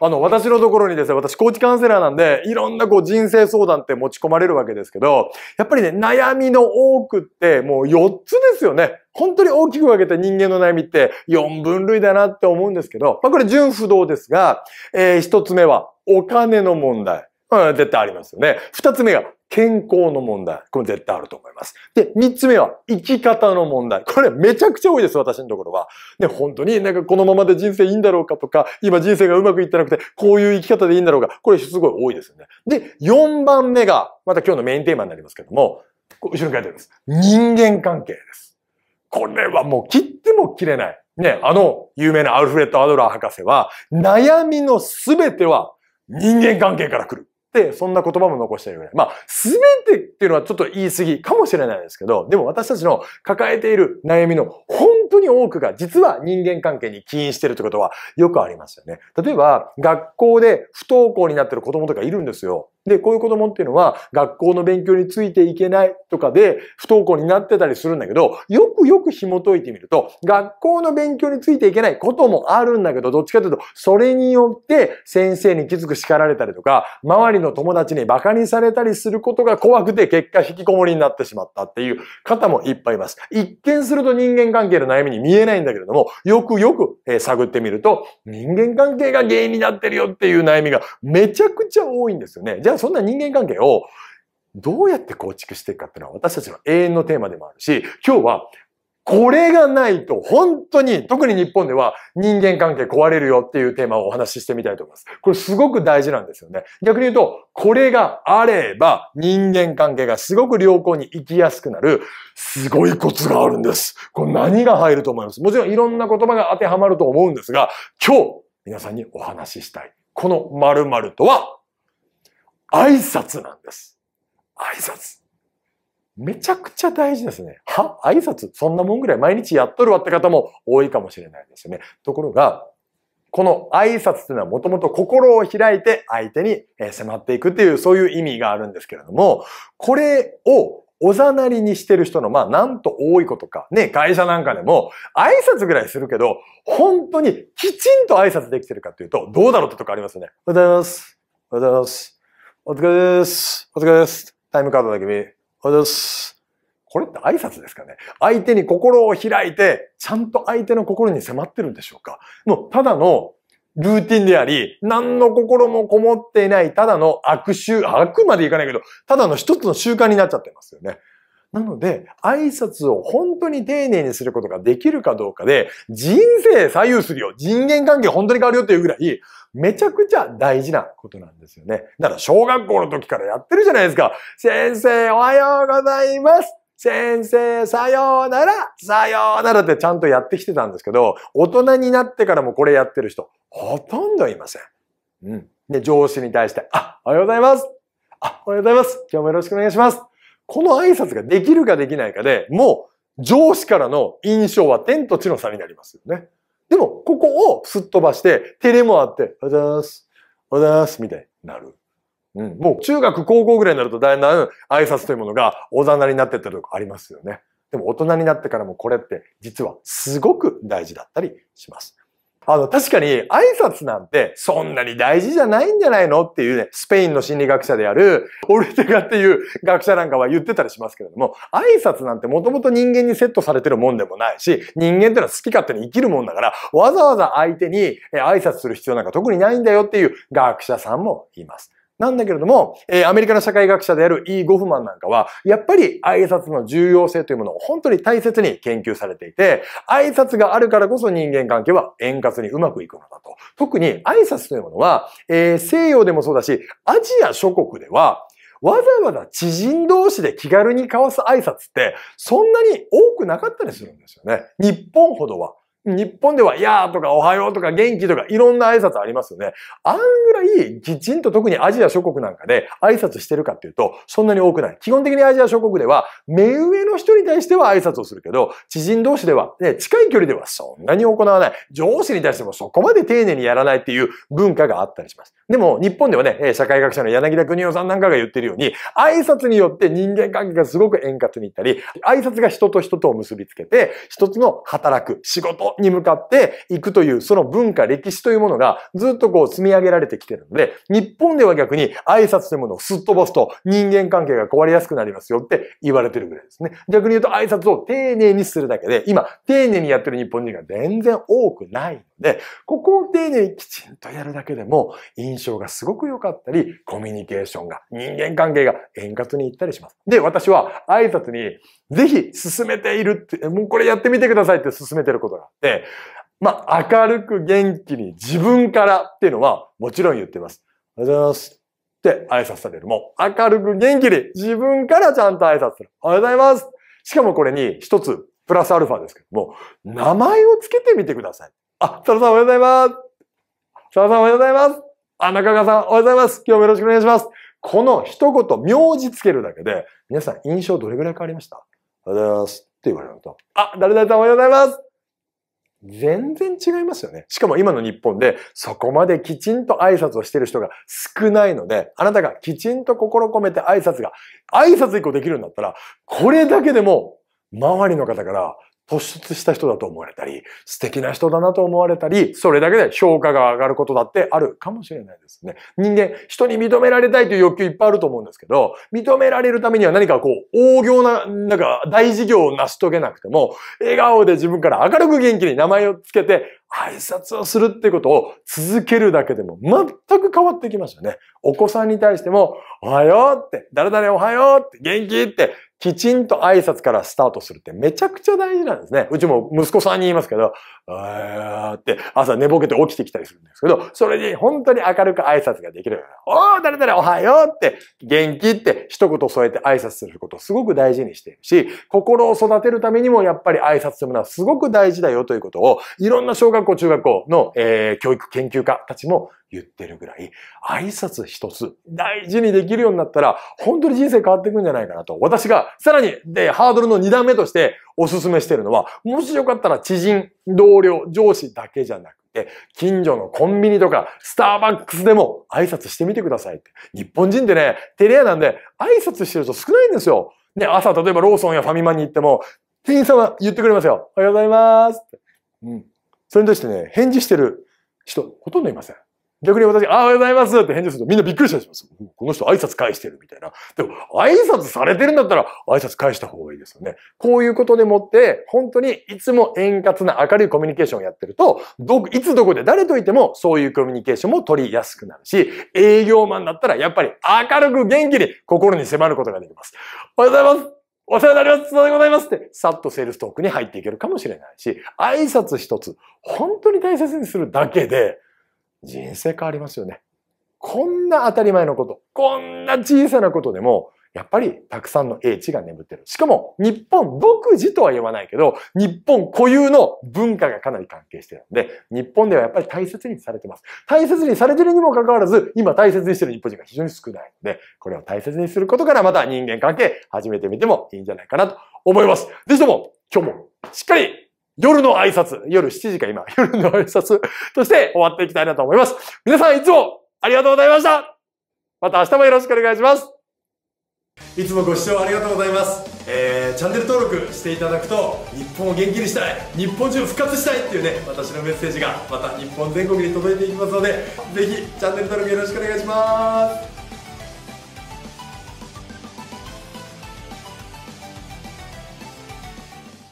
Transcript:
あの、私のところにですね、私、コーチカウンセラーなんで、いろんなこう人生相談って持ち込まれるわけですけど、やっぱりね、悩みの多くって、もう4つですよね。本当に大きく分けて人間の悩みって4分類だなって思うんですけど、まあこれ純不動ですが、えー、1つ目はお金の問題。うん、絶対ありますよね。二つ目が健康の問題。これ絶対あると思います。で、三つ目は、生き方の問題。これめちゃくちゃ多いです、私のところは。ね、本当になんかこのままで人生いいんだろうかとか、今人生がうまくいってなくて、こういう生き方でいいんだろうか。これすごい多いですよね。で、四番目が、また今日のメインテーマになりますけども、後ろに書いてあります。人間関係です。これはもう切っても切れない。ね、あの、有名なアルフレッド・アドラー博士は、悩みのすべては人間関係から来る。、そんな言葉も残してるぐらい。まあ、すべてっていうのはちょっと言い過ぎかもしれないですけど、でも私たちの抱えている悩みの本本当に多くが実は人間関係に起因してるってことはよくありますよね。例えば、学校で不登校になってる子供とかいるんですよ。で、こういう子供っていうのは学校の勉強についていけないとかで不登校になってたりするんだけど、よくよく紐解いてみると、学校の勉強についていけないこともあるんだけど、どっちかというと、それによって先生にきつく叱られたりとか、周りの友達に馬鹿にされたりすることが怖くて結果引きこもりになってしまったっていう方もいっぱいいます。一見すると人間関係の悩悩みに見えないんだけれども、よくよく、え探ってみると、人間関係が原因になってるよっていう悩みがめちゃくちゃ多いんですよね。じゃあそんな人間関係をどうやって構築していくかっていうのは私たちの永遠のテーマでもあるし、今日はこれがないと、本当に、特に日本では人間関係壊れるよっていうテーマをお話ししてみたいと思います。これすごく大事なんですよね。逆に言うと、これがあれば人間関係がすごく良好に生きやすくなる、すごいコツがあるんです。これ何が入ると思いますもちろんいろんな言葉が当てはまると思うんですが、今日、皆さんにお話ししたい。この〇〇とは、挨拶なんです。挨拶。めちゃくちゃ大事ですね。は挨拶そんなもんぐらい毎日やっとるわって方も多いかもしれないですよね。ところが、この挨拶というのはもともと心を開いて相手に迫っていくっていうそういう意味があるんですけれども、これをおざなりにしてる人の、まあ、なんと多いことか。ね、会社なんかでも、挨拶ぐらいするけど、本当にきちんと挨拶できてるかっていうと、どうだろうってとこありますよね。おはようございます。おはようございます。お疲れです。お疲れです。タイムカードだけ見。おはす。これって挨拶ですかね相手に心を開いて、ちゃんと相手の心に迫ってるんでしょうかもう、ただのルーティンであり、何の心もこもっていない、ただの悪習、悪までいかないけど、ただの一つの習慣になっちゃってますよね。なので、挨拶を本当に丁寧にすることができるかどうかで、人生左右するよ。人間関係本当に変わるよっていうぐらい、めちゃくちゃ大事なことなんですよね。だから小学校の時からやってるじゃないですか。先生おはようございます先生、さようなら、さようならってちゃんとやってきてたんですけど、大人になってからもこれやってる人、ほとんどいません。うん。で、上司に対して、あ、おはようございます。あ、おはようございます。今日もよろしくお願いします。この挨拶ができるかできないかで、もう上司からの印象は天と地の差になりますよね。でも、ここをすっ飛ばして、照れもあって、おはようございます、おはようございます、みたいになる。うん、もう中学、高校ぐらいになるとだんだん挨拶というものがおざなりになってったりとかありますよね。でも大人になってからもこれって実はすごく大事だったりします。あの、確かに挨拶なんてそんなに大事じゃないんじゃないのっていうね、スペインの心理学者である、オルテガっていう学者なんかは言ってたりしますけれども、挨拶なんてもともと人間にセットされてるもんでもないし、人間ってのは好き勝手に生きるもんだから、わざわざ相手に挨拶する必要なんか特にないんだよっていう学者さんもいます。なんだけれども、えー、アメリカの社会学者であるイー・ゴフマンなんかは、やっぱり挨拶の重要性というものを本当に大切に研究されていて、挨拶があるからこそ人間関係は円滑にうまくいくのだと。特に挨拶というものは、えー、西洋でもそうだし、アジア諸国では、わざわざ知人同士で気軽に交わす挨拶って、そんなに多くなかったりするんですよね。日本ほどは。日本では、やーとかおはようとか元気とかいろんな挨拶ありますよね。あんぐらいきちんと特にアジア諸国なんかで挨拶してるかっていうと、そんなに多くない。基本的にアジア諸国では、目上の人に対しては挨拶をするけど、知人同士では、ね、近い距離ではそんなに行わない。上司に対してもそこまで丁寧にやらないっていう文化があったりします。でも、日本ではね、社会学者の柳田邦夫さんなんかが言ってるように、挨拶によって人間関係がすごく円滑にいったり、挨拶が人と人とを結びつけて、一つの働く、仕事、に向かっていくという、その文化、歴史というものがずっとこう積み上げられてきてるので、日本では逆に挨拶というものをすっ飛ばすと人間関係が壊れやすくなりますよって言われてるぐらいですね。逆に言うと挨拶を丁寧にするだけで、今、丁寧にやってる日本人が全然多くないので、ここを丁寧にきちんとやるだけでも印象がすごく良かったり、コミュニケーションが、人間関係が円滑にいったりします。で、私は挨拶にぜひ進めているって、もうこれやってみてくださいって進めてることがあ、まあ、明るく元気に自分からっていうのはもちろん言ってます。おはようございます。って挨拶される。もう明るく元気に自分からちゃんと挨拶する。おはようございます。しかもこれに一つプラスアルファですけども、名前をつけてみてください。あ、サラさんおはようございます。サラさんおはようございます。あ、中川さんおはようございます。今日もよろしくお願いします。この一言、名字つけるだけで、皆さん印象どれぐらい変わりましたおはようございます。って言われると、あ、誰々さんおはようございます。全然違いますよね。しかも今の日本でそこまできちんと挨拶をしてる人が少ないので、あなたがきちんと心込めて挨拶が、挨拶一個できるんだったら、これだけでも周りの方から突出した人だと思われたり、素敵な人だなと思われたり、それだけで評価が上がることだってあるかもしれないですね。人間、人に認められたいという欲求いっぱいあると思うんですけど、認められるためには何かこう、大行な、なんか大事業を成し遂げなくても、笑顔で自分から明るく元気に名前をつけて、挨拶をするってことを続けるだけでも全く変わってきましたね。お子さんに対しても、おはようって、誰々おはようって、元気って、きちんと挨拶からスタートするってめちゃくちゃ大事なんですね。うちも息子さんに言いますけど、あーって朝寝ぼけて起きてきたりするんですけど、それに本当に明るく挨拶ができる。おー、誰々おはようって、元気って一言添えて挨拶することをすごく大事にしているし、心を育てるためにもやっぱり挨拶するのはすごく大事だよということを、いろんな小学校、中学校の、えー、教育研究家たちも言ってるぐらい、挨拶一つ大事にできるようになったら、本当に人生変わっていくんじゃないかなと。私がさらに、で、ハードルの2段目としてお勧めしてるのは、もしよかったら知人、同僚、上司だけじゃなくて、近所のコンビニとか、スターバックスでも挨拶してみてくださいって。日本人ってね、テレアなんで、挨拶してる人少ないんですよ。ね、朝、例えばローソンやファミマに行っても、店員さんは言ってくれますよ。おはようございます。うん。それに対してね、返事してる人、ほとんどいません。逆に私、ああ、おはようございますって返事するとみんなびっくりしたりします。この人挨拶返してるみたいな。でも、挨拶されてるんだったら挨拶返した方がいいですよね。こういうことでもって、本当にいつも円滑な明るいコミュニケーションをやってると、ど、いつどこで誰といてもそういうコミュニケーションも取りやすくなるし、営業マンだったらやっぱり明るく元気に心に迫ることができます。おはようございますお世話になります。おはようございますって、さっとセールストークに入っていけるかもしれないし、挨拶一つ、本当に大切にするだけで、人生変わりますよね。こんな当たり前のこと、こんな小さなことでも、やっぱりたくさんの英知が眠ってる。しかも、日本独自とは言わないけど、日本固有の文化がかなり関係してるんで、日本ではやっぱり大切にされてます。大切にされてるにもかかわらず、今大切にしてる日本人が非常に少ないので、これを大切にすることからまた人間関係始めてみてもいいんじゃないかなと思います。ぜひとも、今日もしっかり夜の挨拶、夜7時か今、夜の挨拶として終わっていきたいなと思います。皆さんいつもありがとうございましたまた明日もよろしくお願いしますいつもご視聴ありがとうございます、えー、チャンネル登録していただくと日本を元気にしたい日本中復活したいっていうね私のメッセージがまた日本全国に届いていきますのでぜひチャンネル登録よろしくお願いします